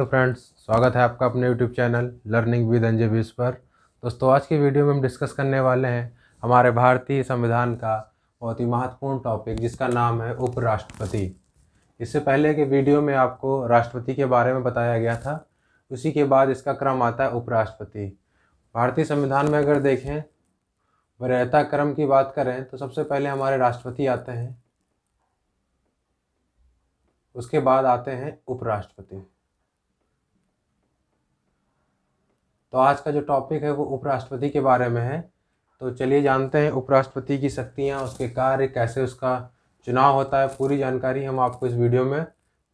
hello friends स्वागत है आपका अपने यूट्यूब चैनल लर्निंग विद अंजबीस पर दोस्तों आज की वीडियो में हम डिस्कस करने वाले हैं हमारे भारतीय संविधान का बहुत ही महत्वपूर्ण टॉपिक जिसका नाम है उपराष्ट्रपति इससे पहले के वीडियो में आपको राष्ट्रपति के बारे में बताया गया था उसी के बाद इसका क्रम आता है उपराष्ट्रपति भारतीय संविधान में अगर देखें वरीयता क्रम की बात करें तो सबसे पहले हमारे राष्ट्रपति आते हैं उसके बाद आते हैं उपराष्ट्रपति तो आज का जो टॉपिक है वो उपराष्ट्रपति के बारे में है तो चलिए जानते हैं उपराष्ट्रपति की शक्तियाँ उसके कार्य कैसे उसका चुनाव होता है पूरी जानकारी हम आपको इस वीडियो में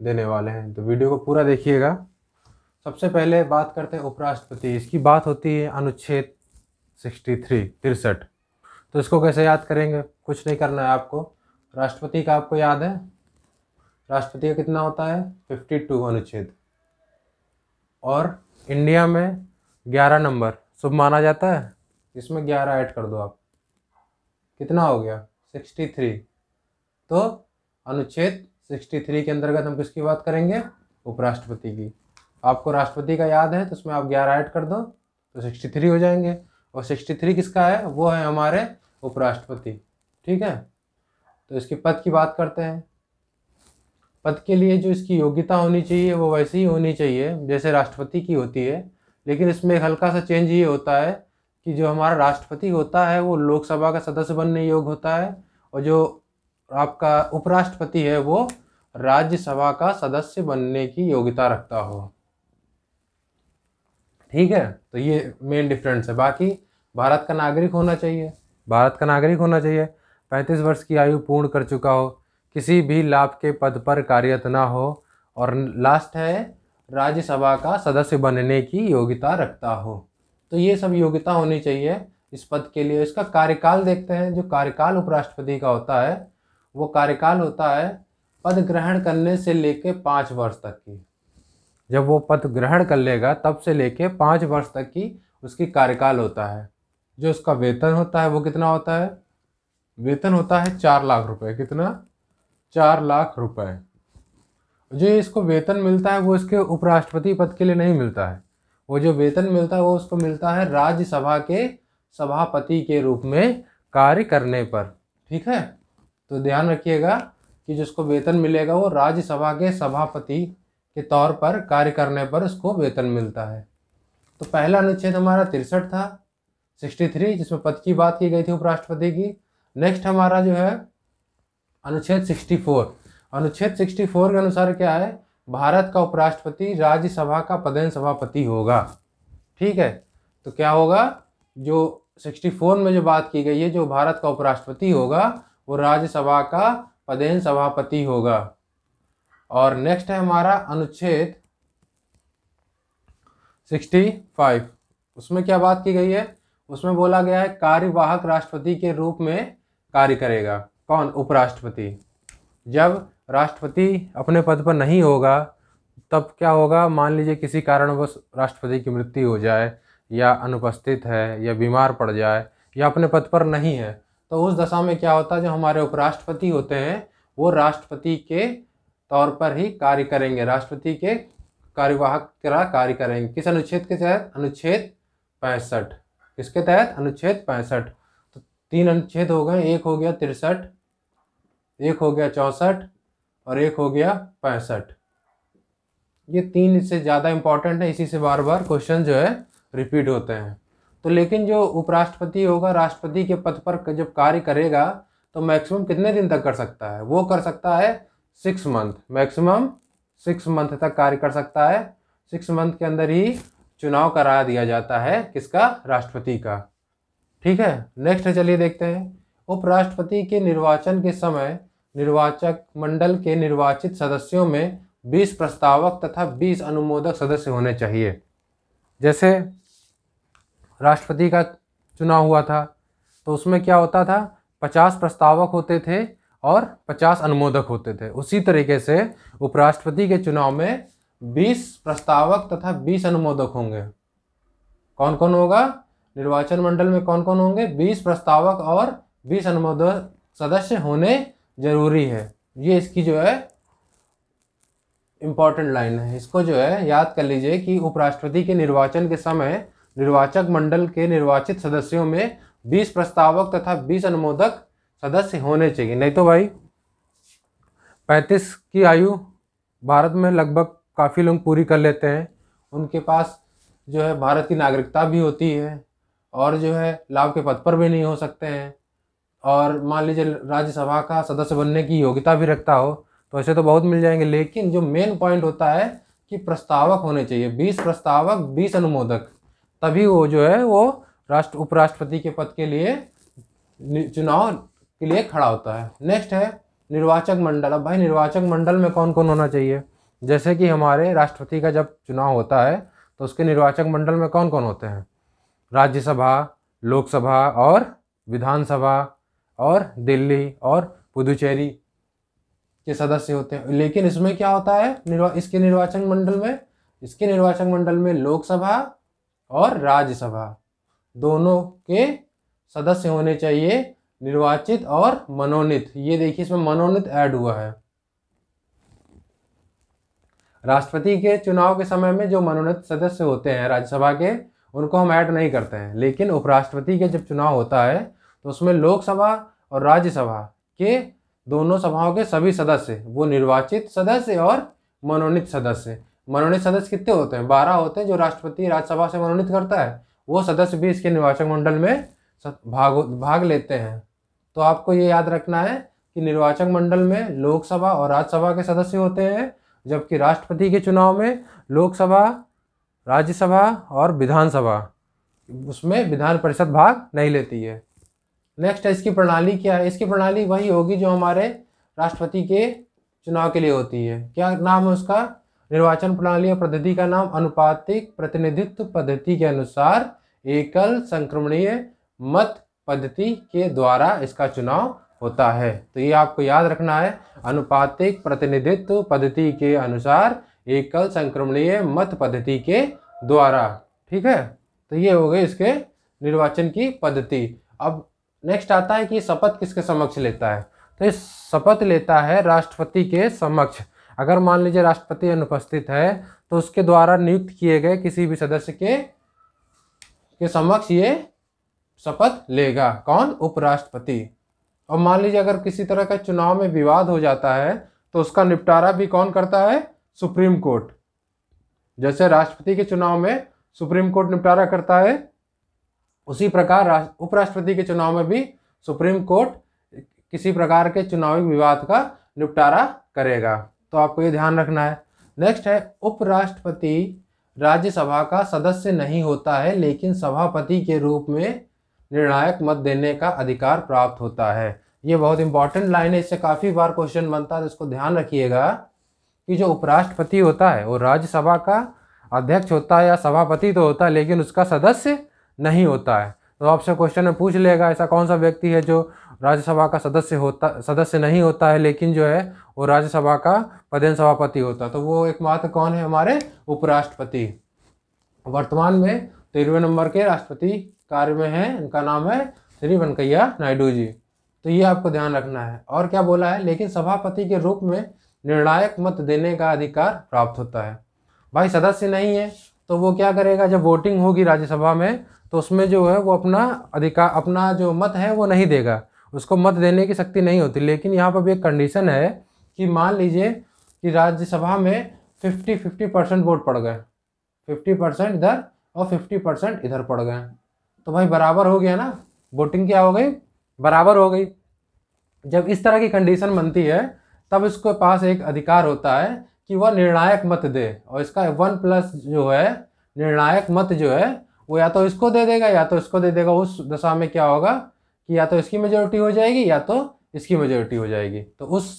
देने वाले हैं तो वीडियो को पूरा देखिएगा सबसे पहले बात करते हैं उपराष्ट्रपति इसकी बात होती है अनुच्छेद सिक्सटी थ्री तिरसठ तो इसको कैसे याद करेंगे कुछ नहीं करना है आपको राष्ट्रपति का आपको याद है राष्ट्रपति का कितना होता है फिफ्टी टू अनुच्छेद और इंडिया में ग्यारह नंबर शुभ माना जाता है इसमें ग्यारह ऐड कर दो आप कितना हो गया सिक्सटी थ्री तो अनुच्छेद सिक्सटी थ्री के अंतर्गत हम किसकी बात करेंगे उपराष्ट्रपति की आपको राष्ट्रपति का याद है तो उसमें आप ग्यारह ऐड कर दो तो सिक्सटी थ्री हो जाएंगे और सिक्सटी थ्री किसका है वो है हमारे उपराष्ट्रपति ठीक है तो इसके पद की बात करते हैं पद के लिए जो इसकी योग्यता होनी चाहिए वो वैसी ही होनी चाहिए जैसे राष्ट्रपति की होती है लेकिन इसमें एक हल्का सा चेंज ये होता है कि जो हमारा राष्ट्रपति होता है वो लोकसभा का सदस्य बनने योग्य होता है और जो आपका उपराष्ट्रपति है वो राज्यसभा का सदस्य बनने की योग्यता रखता हो ठीक है तो ये मेन डिफरेंस है बाकी भारत का नागरिक होना चाहिए भारत का नागरिक होना चाहिए पैंतीस वर्ष की आयु पूर्ण कर चुका हो किसी भी लाभ के पद पर कार्यरत ना हो और लास्ट है राज्यसभा का सदस्य बनने की योग्यता रखता हो तो ये सब योग्यता होनी चाहिए इस पद के लिए इसका कार्यकाल देखते हैं जो कार्यकाल उपराष्ट्रपति का होता है वो कार्यकाल होता है पद ग्रहण करने से लेके पाँच वर्ष तक की जब वो पद ग्रहण कर लेगा तब से लेके पाँच वर्ष तक की उसकी कार्यकाल होता है जो उसका वेतन होता है वो कितना होता है वेतन होता है चार लाख रुपए कितना चार लाख रुपए जो इसको वेतन मिलता है वो इसके उपराष्ट्रपति पद के लिए नहीं मिलता है वो जो वेतन मिलता है वो उसको मिलता है राज्यसभा के सभापति के रूप में कार्य करने पर ठीक है तो ध्यान रखिएगा कि जिसको वेतन मिलेगा वो राज्यसभा के सभापति के तौर पर कार्य करने पर उसको वेतन मिलता है तो पहला अनुच्छेद हमारा तिरसठ था सिक्सटी थ्री जिसमें पद की बात की गई थी उपराष्ट्रपति की नेक्स्ट हमारा जो है अनुच्छेद सिक्सटी फोर अनुच्छेद 64 के अनुसार क्या है भारत का उपराष्ट्रपति राज्यसभा का पदेन सभापति होगा ठीक है तो क्या होगा जो 64 में जो बात की गई है जो भारत का उपराष्ट्रपति होगा वो राज्यसभा का पदेन सभापति होगा और नेक्स्ट है हमारा अनुच्छेद 65 उसमें क्या बात की गई है उसमें बोला गया है कार्यवाहक राष्ट्रपति के रूप में कार्य करेगा कौन उपराष्ट्रपति जब राष्ट्रपति अपने पद पर नहीं होगा तब क्या होगा मान लीजिए किसी कारणवश राष्ट्रपति की मृत्यु हो जाए या अनुपस्थित है या बीमार पड़ जाए या अपने पद पर नहीं है तो उस दशा में क्या होता है जो हमारे उपराष्ट्रपति होते हैं वो राष्ट्रपति के तौर पर ही कार्य करेंगे राष्ट्रपति के कार्यवाहक तरह कार्य करेंगे किस अनुच्छेद के तहत अनुच्छेद पैंसठ किसके तहत अनुच्छेद पैंसठ तो तीन अनुच्छेद हो गए एक हो गया तिरसठ एक हो गया चौंसठ और एक हो गया पैंसठ ये तीन इससे ज़्यादा इम्पॉर्टेंट है इसी से बार बार क्वेश्चन जो है रिपीट होते हैं तो लेकिन जो उपराष्ट्रपति होगा राष्ट्रपति के पद पर जब कार्य करेगा तो मैक्सिमम कितने दिन तक कर सकता है वो कर सकता है six month maximum six month तक कार्य कर सकता है सिक्स मंथ के अंदर ही चुनाव करा दिया जाता है किसका राष्ट्रपति का ठीक है नेक्स्ट चलिए देखते हैं उपराष्ट्रपति के निर्वाचन के समय निर्वाचक मंडल के निर्वाचित सदस्यों में 20 प्रस्तावक तथा 20 अनुमोदक सदस्य होने चाहिए जैसे राष्ट्रपति का चुनाव हुआ था तो उसमें क्या होता था 50 प्रस्तावक होते थे और 50 अनुमोदक होते थे उसी तरीके से उपराष्ट्रपति के चुनाव में 20 प्रस्तावक तथा 20 अनुमोदक होंगे कौन कौन होगा निर्वाचन मंडल में कौन कौन होंगे 20 प्रस्तावक और 20 अनुमोदक सदस्य होने ज़रूरी है ये इसकी जो है इम्पॉर्टेंट लाइन है इसको जो है याद कर लीजिए कि उपराष्ट्रपति के निर्वाचन के समय निर्वाचक मंडल के निर्वाचित सदस्यों में 20 प्रस्तावक तथा 20 अनुमोदक सदस्य होने चाहिए नहीं तो भाई 35 की आयु भारत में लगभग काफ़ी लोग पूरी कर लेते हैं उनके पास जो है भारत की नागरिकता भी होती है और जो है लाभ के पद पर भी नहीं हो सकते हैं और मान लीजिए राज्यसभा का सदस्य बनने की योग्यता भी रखता हो तो ऐसे तो बहुत मिल जाएंगे लेकिन जो मेन पॉइंट होता है कि प्रस्तावक होने चाहिए बीस प्रस्तावक बीस अनुमोदक तभी वो जो है वो राष्ट्र उपराष्ट्रपति के पद के लिए चुनाव के लिए खड़ा होता है नेक्स्ट है निर्वाचक मंडल अब भाई निर्वाचक मंडल में कौन कौन होना चाहिए जैसे कि हमारे राष्ट्रपति का जब चुनाव होता है तो उसके निर्वाचक मंडल में कौन कौन होते हैं राज्यसभा लोकसभा और विधानसभा और दिल्ली और पुदुचेरी के सदस्य होते हैं लेकिन इसमें क्या होता है निर्वा, इसके निर्वाचन मंडल में इसके निर्वाचन मंडल में लोकसभा और राज्यसभा दोनों के सदस्य होने चाहिए निर्वाचित और मनोनीत ये देखिए इसमें मनोनीत ऐड हुआ है राष्ट्रपति के चुनाव के समय में जो मनोनीत सदस्य होते हैं राज्यसभा के उनको हम ऐड नहीं करते हैं लेकिन उपराष्ट्रपति के जब चुनाव होता है तो उसमें लोकसभा और राज्यसभा के दोनों सभाओं के सभी सदस्य वो निर्वाचित सदस्य और मनोनीत सदस्य मनोनीत सदस्य कितने होते हैं बारह होते हैं जो राष्ट्रपति राज्यसभा से मनोनीत करता है वो सदस्य भी इसके निर्वाचक मंडल में भाग भाग लेते हैं तो आपको ये याद रखना है कि निर्वाचक मंडल में लोकसभा और राज्यसभा के सदस्य होते हैं जबकि राष्ट्रपति के चुनाव में लोकसभा राज्यसभा और विधानसभा उसमें विधान परिषद भाग नहीं लेती है नेक्स्ट है इसकी प्रणाली क्या है इसकी प्रणाली वही होगी जो हमारे राष्ट्रपति के चुनाव के लिए होती है क्या नाम है उसका निर्वाचन प्रणाली और पद्धति का नाम अनुपातिक प्रतिनिधित्व पद्धति के अनुसार एकल संक्रमणीय मत पद्धति के द्वारा इसका चुनाव होता है तो ये आपको याद रखना है अनुपातिक प्रतिनिधित्व पद्धति के अनुसार एकल संक्रमणीय मत पद्धति के द्वारा ठीक है तो ये हो गए इसके निर्वाचन की पद्धति अब नेक्स्ट आता है कि शपथ किसके समक्ष लेता है तो ये शपथ लेता है राष्ट्रपति के समक्ष अगर मान लीजिए राष्ट्रपति अनुपस्थित है तो उसके द्वारा नियुक्त किए गए किसी भी सदस्य के के समक्ष ये शपथ लेगा कौन उपराष्ट्रपति और मान लीजिए अगर किसी तरह का चुनाव में विवाद हो जाता है तो उसका निपटारा भी कौन करता है सुप्रीम कोर्ट जैसे राष्ट्रपति के चुनाव में सुप्रीम कोर्ट निपटारा करता है उसी प्रकार उपराष्ट्रपति के चुनाव में भी सुप्रीम कोर्ट किसी प्रकार के चुनावी विवाद का निपटारा करेगा तो आपको ये ध्यान रखना है नेक्स्ट है उपराष्ट्रपति राज्यसभा का सदस्य नहीं होता है लेकिन सभापति के रूप में निर्णायक मत देने का अधिकार प्राप्त होता है ये बहुत इंपॉर्टेंट लाइन है इससे काफ़ी बार क्वेश्चन बनता है तो इसको ध्यान रखिएगा कि जो उपराष्ट्रपति होता है वो राज्यसभा का अध्यक्ष होता है या सभापति तो होता है लेकिन उसका सदस्य नहीं होता है तो आपसे क्वेश्चन में पूछ लेगा ऐसा कौन सा व्यक्ति है जो राज्यसभा का सदस्य होता सदस्य नहीं होता है लेकिन जो है वो राज्यसभा का पदेन सभापति होता तो वो एकमात्र कौन है हमारे उपराष्ट्रपति वर्तमान में तेरहवें नंबर के राष्ट्रपति कार्य में हैं इनका नाम है श्री वेंकैया नायडू जी तो ये आपको ध्यान रखना है और क्या बोला है लेकिन सभापति के रूप में निर्णायक मत देने का अधिकार प्राप्त होता है भाई सदस्य नहीं है तो वो क्या करेगा जब वोटिंग होगी राज्यसभा में तो उसमें जो है वो अपना अधिकार अपना जो मत है वो नहीं देगा उसको मत देने की शक्ति नहीं होती लेकिन यहाँ पर भी एक कंडीशन है कि मान लीजिए कि राज्यसभा में फिफ्टी फिफ्टी परसेंट वोट पड़ गए फिफ्टी परसेंट इधर और फिफ्टी परसेंट इधर पड़ गए तो भाई बराबर हो गया ना वोटिंग क्या हो गई बराबर हो गई जब इस तरह की कंडीशन बनती है तब इसके पास एक अधिकार होता है कि वह निर्णायक मत दे और इसका वन प्लस जो है निर्णायक मत जो है वो या तो इसको दे देगा या तो इसको दे देगा उस दशा में क्या होगा कि या तो इसकी मेजोरिटी हो जाएगी या तो इसकी मेजोरिटी हो जाएगी तो उस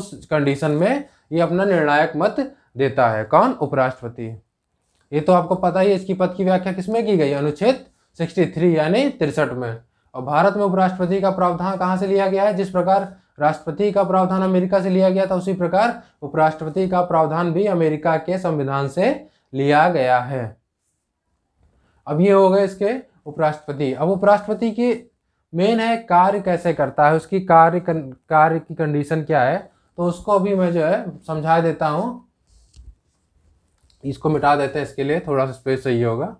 उस कंडीशन में ये अपना निर्णायक मत देता है कौन उपराष्ट्रपति ये तो आपको पता ही इसकी पद की व्याख्या किसमें की गई अनुच्छेद 63 यानी तिरसठ में और भारत में उपराष्ट्रपति का प्रावधान कहाँ से लिया गया है जिस प्रकार राष्ट्रपति का प्रावधान अमेरिका से लिया गया था उसी प्रकार उपराष्ट्रपति का प्रावधान भी अमेरिका के संविधान से लिया गया है अब ये हो गए इसके उपराष्ट्रपति अब उपराष्ट्रपति की मेन है कार्य कैसे करता है उसकी कार्य कार्य की कंडीशन क्या है तो उसको अभी मैं जो है समझा देता हूँ इसको मिटा देते हैं इसके लिए थोड़ा सा स्पेस चाहिए होगा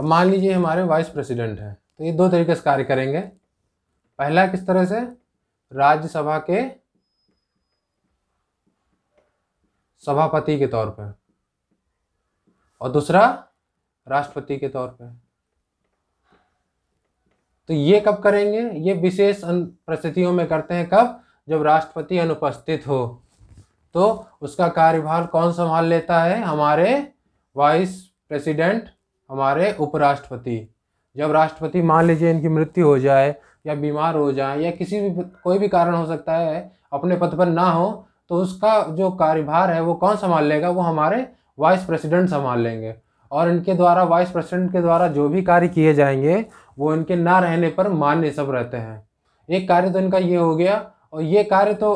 अब मान लीजिए हमारे वाइस प्रेसिडेंट हैं तो ये दो तरीके से कार्य करेंगे पहला किस तरह से राज्यसभा के सभापति के तौर पर और दूसरा राष्ट्रपति के तौर पर तो ये कब करेंगे ये विशेष परिस्थितियों में करते हैं कब जब राष्ट्रपति अनुपस्थित हो तो उसका कार्यभार कौन संभाल लेता है हमारे वाइस प्रेसिडेंट हमारे उपराष्ट्रपति जब राष्ट्रपति मान लीजिए इनकी मृत्यु हो जाए या बीमार हो जाए या किसी भी कोई भी कारण हो सकता है अपने पद पर ना हो तो उसका जो कार्यभार है वो कौन संभाल लेगा वो हमारे वाइस प्रेसिडेंट संभाल लेंगे और इनके द्वारा वाइस प्रेसिडेंट के द्वारा जो भी कार्य किए जाएंगे वो इनके ना रहने पर मान्य सब रहते हैं एक कार्य तो इनका ये हो गया और ये कार्य तो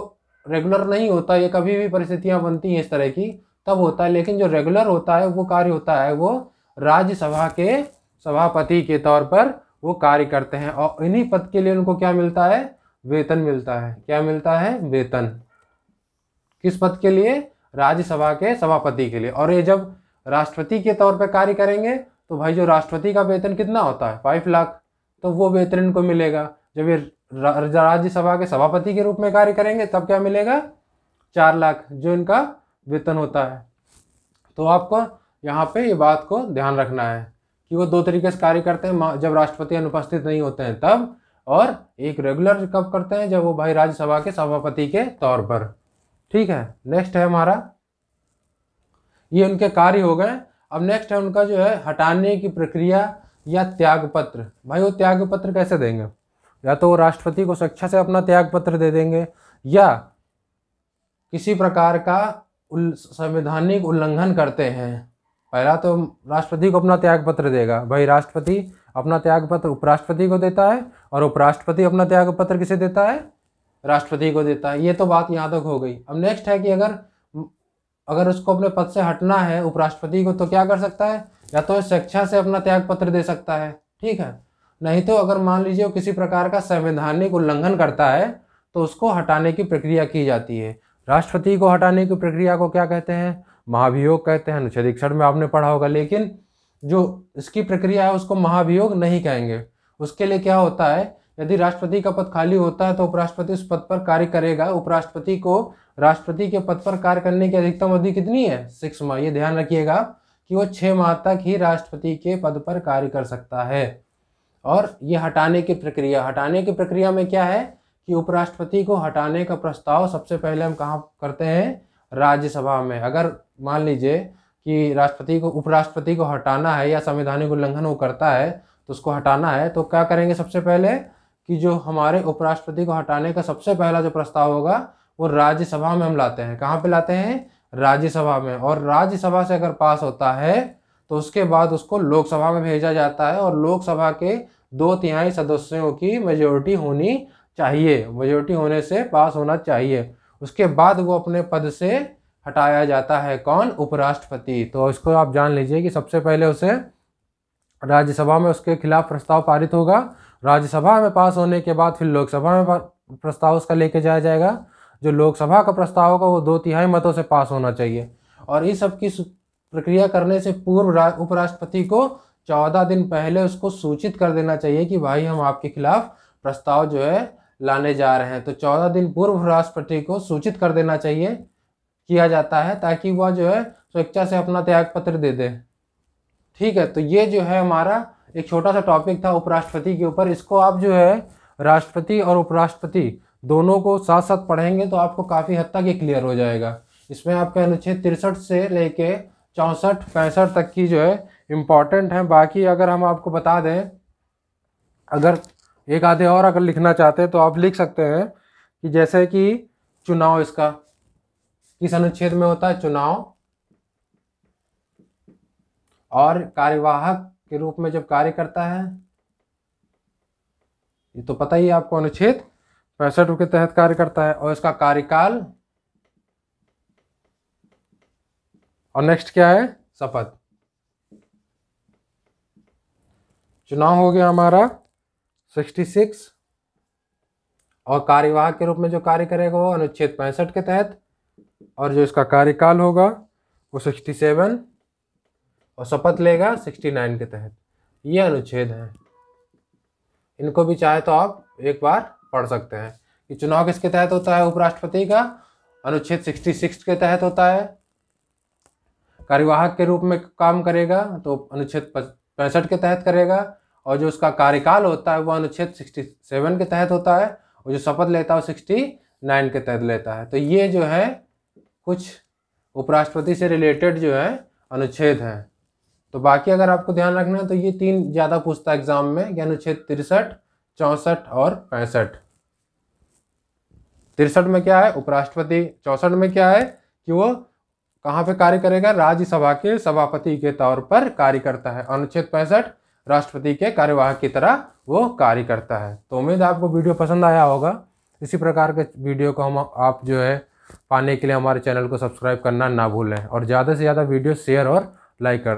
रेगुलर नहीं होता ये कभी भी परिस्थितियाँ बनती हैं इस तरह की तब होता है लेकिन जो रेगुलर होता है वो कार्य होता है वो राज्यसभा के सभापति के तौर पर वो कार्य करते हैं और इन्हीं पद के लिए उनको क्या मिलता है वेतन मिलता है क्या मिलता है वेतन किस पद के लिए राज्यसभा के सभापति के लिए और ये जब राष्ट्रपति के तौर पर कार्य करेंगे तो भाई जो राष्ट्रपति का वेतन कितना होता है फाइव लाख तो वो वेतन इनको मिलेगा जब ये राज्यसभा के सभापति के रूप में कार्य करेंगे तब क्या मिलेगा चार लाख जो इनका वेतन होता है तो आपको यहाँ पे ये बात को ध्यान रखना है कि वो दो तरीके से कार्य करते हैं जब राष्ट्रपति अनुपस्थित नहीं होते हैं तब और एक रेगुलर कब करते हैं जब वो भाई राज्यसभा के सभापति के तौर पर ठीक है नेक्स्ट है हमारा ये उनके कार्य हो गए अब नेक्स्ट है उनका जो है हटाने की प्रक्रिया या त्यागपत्र भाई वो त्यागपत्र कैसे देंगे या तो वो राष्ट्रपति को स्वेच्छा से अपना त्यागपत्र दे देंगे या किसी प्रकार का उल, संवैधानिक उल्लंघन करते हैं पहला तो राष्ट्रपति को अपना त्याग पत्र देगा भाई राष्ट्रपति अपना त्याग पत्र उपराष्ट्रपति को देता है और उपराष्ट्रपति अपना त्याग पत्र किसे देता है राष्ट्रपति को देता है ये तो बात यहाँ तक हो गई अब नेक्स्ट है कि अगर अगर उसको अपने पद से हटना है उपराष्ट्रपति को तो क्या कर सकता है या तो शिक्षा से अपना त्याग पत्र दे सकता है ठीक है नहीं तो अगर मान लीजिए वो किसी प्रकार का संवैधानिक उल्लंघन करता है तो उसको हटाने की प्रक्रिया की जाती है राष्ट्रपति को हटाने की प्रक्रिया को क्या कहते हैं महाभियोग कहते हैं अनुच्छेद इकसठ में आपने पढ़ा होगा लेकिन जो इसकी प्रक्रिया है उसको महाभियोग नहीं कहेंगे उसके लिए क्या होता है यदि राष्ट्रपति का पद खाली होता है तो उपराष्ट्रपति उस पद पर कार्य करेगा उपराष्ट्रपति को राष्ट्रपति के पद पर कार्य करने की अधिकतम अवधि कितनी है सिक्स माह ये ध्यान रखिएगा कि वो छः माह तक ही राष्ट्रपति के पद पर कार्य कर सकता है और ये हटाने की प्रक्रिया हटाने की प्रक्रिया में क्या है कि उपराष्ट्रपति को हटाने का प्रस्ताव सबसे पहले हम कहाँ करते हैं राज्यसभा में अगर मान लीजिए कि राष्ट्रपति को उपराष्ट्रपति को हटाना है या संवैधानिक उल्लंघन वो करता है तो उसको हटाना है तो क्या करेंगे सबसे पहले कि जो हमारे उपराष्ट्रपति को हटाने का सबसे पहला जो प्रस्ताव होगा वो राज्यसभा में हम लाते हैं कहाँ पे लाते हैं राज्यसभा में और राज्यसभा से अगर पास होता है तो उसके बाद उसको लोकसभा में भेजा जाता है और लोकसभा के दो तिहाई सदस्यों की मेजोरिटी होनी चाहिए मेजोरिटी होने से पास होना चाहिए उसके बाद वो अपने पद से हटाया जाता है कौन उपराष्ट्रपति तो इसको आप जान लीजिए कि सबसे पहले उसे राज्यसभा में उसके खिलाफ प्रस्ताव पारित होगा राज्यसभा में पास होने के बाद फिर लोकसभा में प्रस्ताव उसका लेके जाया जाएगा जो लोकसभा का प्रस्ताव होगा वो दो तिहाई मतों से पास होना चाहिए और इस सब की प्रक्रिया करने से पूर्व उपराष्ट्रपति को चौदह दिन पहले उसको सूचित कर देना चाहिए कि भाई हम आपके खिलाफ प्रस्ताव जो है लाने जा रहे हैं तो चौदह दिन पूर्व राष्ट्रपति को सूचित कर देना चाहिए किया जाता है ताकि वह जो है स्वेच्छा से अपना त्याग पत्र दे दे ठीक है तो ये जो है हमारा एक छोटा सा टॉपिक था उपराष्ट्रपति के ऊपर इसको आप जो है राष्ट्रपति और उपराष्ट्रपति दोनों को साथ साथ पढ़ेंगे तो आपको काफ़ी हद तक ये क्लियर हो जाएगा इसमें आपके अनुच्छेद तिरसठ से लेके चौंसठ पैंसठ तक की जो है इम्पॉर्टेंट है बाकी अगर हम आपको बता दें अगर एक आधे और अगर लिखना चाहते हैं तो आप लिख सकते हैं कि जैसे कि चुनाव इसका किस अनुच्छेद में होता है चुनाव और कार्यवाहक के रूप में जब कार्य करता है ये तो पता ही आपको अनुच्छेद पैंसठ के तहत कार्य करता है और इसका कार्यकाल और नेक्स्ट क्या है शपथ चुनाव हो गया हमारा 66 और कार्यवाहक के रूप में जो कार्य करेगा वो अनुच्छेद पैंसठ के तहत और जो इसका कार्यकाल होगा वो सिक्सटी सेवन और शपथ लेगा सिक्सटी नाइन के तहत ये अनुच्छेद हैं इनको भी चाहे तो आप एक बार पढ़ सकते हैं कि चुनाव किसके तहत होता है उपराष्ट्रपति का अनुच्छेद सिक्सटी सिक्स के तहत होता है कार्यवाहक के रूप में काम करेगा तो अनुच्छेद पैंसठ के तहत करेगा और जो उसका कार्यकाल होता है वो अनुच्छेद सिक्सटी सेवन के तहत होता है और जो शपथ लेता है वो सिक्सटी नाइन के तहत लेता है तो ये जो है कुछ उपराष्ट्रपति से रिलेटेड जो है अनुच्छेद हैं तो बाकी अगर आपको ध्यान रखना है तो ये तीन ज़्यादा पूछता है एग्जाम में कि अनुच्छेद तिरसठ चौंसठ और पैंसठ तिरसठ में क्या है उपराष्ट्रपति चौंसठ में क्या है कि वो कहाँ पे कार्य करेगा राज्यसभा के सभापति के तौर पर कार्य करता है अनुच्छेद पैंसठ राष्ट्रपति के कार्यवाहक की तरह वो कार्य करता है तो उम्मीद आपको वीडियो पसंद आया होगा इसी प्रकार के वीडियो को हम आप जो है पाने के लिए हमारे चैनल को सब्सक्राइब करना ना भूलें और ज़्यादा से ज़्यादा वीडियो शेयर और लाइक कर